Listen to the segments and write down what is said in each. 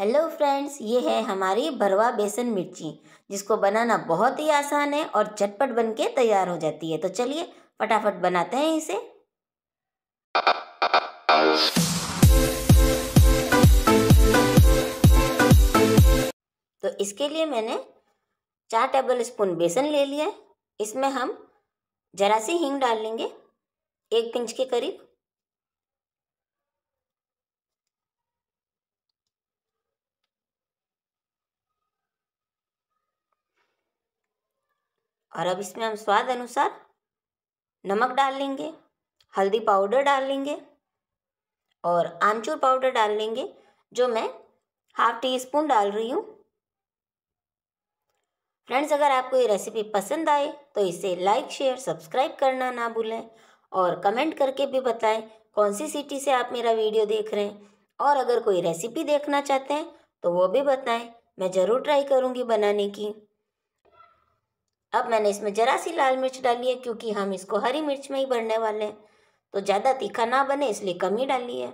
hello friends ये है हमारी भरवा बेसन मिर्ची जिसको बनाना बहुत ही आसान है और झटपट बन के तैयार हो जाती है तो चलिए फटाफट बनाते हैं इसे तो इसके लिए मैंने चार टेबल स्पून बेसन ले लिया है इसमें हम ज़रा सी हींग डाल लेंगे एक पिंच के करीब और अब इसमें हम स्वाद अनुसार नमक डाल लेंगे हल्दी पाउडर डाल लेंगे और आमचूर पाउडर डाल लेंगे जो मैं हाफ टी स्पून डाल रही हूँ फ्रेंड्स अगर आपको ये रेसिपी पसंद आए तो इसे लाइक शेयर सब्सक्राइब करना ना भूलें और कमेंट करके भी बताएं कौन सी सिटी से आप मेरा वीडियो देख रहे हैं और अगर कोई रेसिपी देखना चाहते हैं तो वो भी बताएं मैं ज़रूर ट्राई करूँगी बनाने की अब मैंने इसमें ज़रा सी लाल मिर्च डाली है क्योंकि हम इसको हरी मिर्च में ही भरने वाले हैं तो ज़्यादा तीखा ना बने इसलिए कम ही डाली है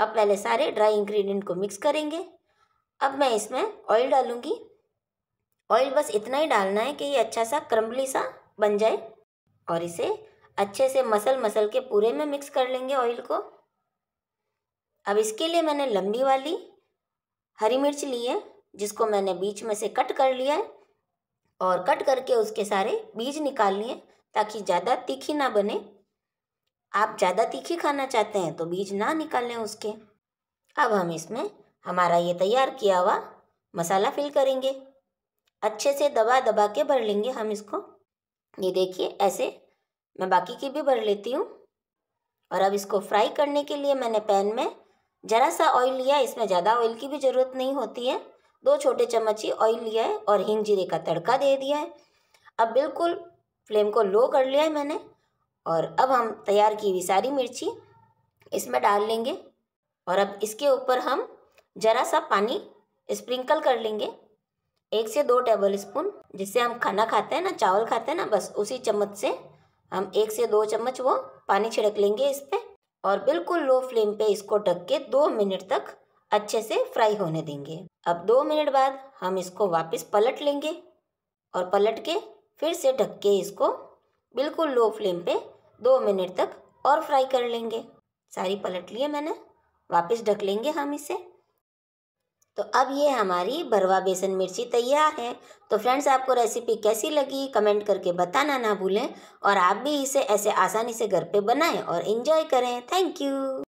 अब पहले सारे ड्राई इंग्रेडिएंट को मिक्स करेंगे अब मैं इसमें ऑयल डालूँगी ऑयल बस इतना ही डालना है कि ये अच्छा सा क्रम्बली सा बन जाए और इसे अच्छे से मसल मसल के पूरे में मिक्स कर लेंगे ऑयल को अब इसके लिए मैंने लंबी वाली हरी मिर्च ली है जिसको मैंने बीच में से कट कर लिया है और कट करके उसके सारे बीज निकाल लिए ताकि ज़्यादा तीखी ना बने आप ज़्यादा तीखी खाना चाहते हैं तो बीज ना निकालें उसके अब हम इसमें हमारा ये तैयार किया हुआ मसाला फिल करेंगे अच्छे से दबा दबा के भर लेंगे हम इसको ये देखिए ऐसे मैं बाकी की भी भर लेती हूँ और अब इसको फ्राई करने के लिए मैंने पैन में ज़रा सा ऑयल लिया इसमें ज़्यादा ऑयल की भी ज़रूरत नहीं होती है दो छोटे चम्मच ही ऑयल लिया है और हिंग जीरे का तड़का दे दिया है अब बिल्कुल फ्लेम को लो कर लिया है मैंने और अब हम तैयार की हुई सारी मिर्ची इसमें डाल लेंगे और अब इसके ऊपर हम ज़रा सा पानी स्प्रिंकल कर लेंगे एक से दो टेबल स्पून जिससे हम खाना खाते हैं ना चावल खाते हैं ना बस उसी चम्मच से हम एक से दो चम्मच वो पानी छिड़क लेंगे इस पर और बिल्कुल लो फ्लेम पे इसको ढक के दो मिनट तक अच्छे से फ्राई होने देंगे अब दो मिनट बाद हम इसको वापस पलट लेंगे और पलट के फिर से ढक के इसको बिल्कुल लो फ्लेम पे दो मिनट तक और फ्राई कर लेंगे सारी पलट लिए मैंने वापस ढक लेंगे हम इसे तो अब ये हमारी भरवा बेसन मिर्ची तैयार है तो फ्रेंड्स आपको रेसिपी कैसी लगी कमेंट करके बताना ना भूलें और आप भी इसे ऐसे आसानी से घर पे बनाएं और इन्जॉय करें थैंक यू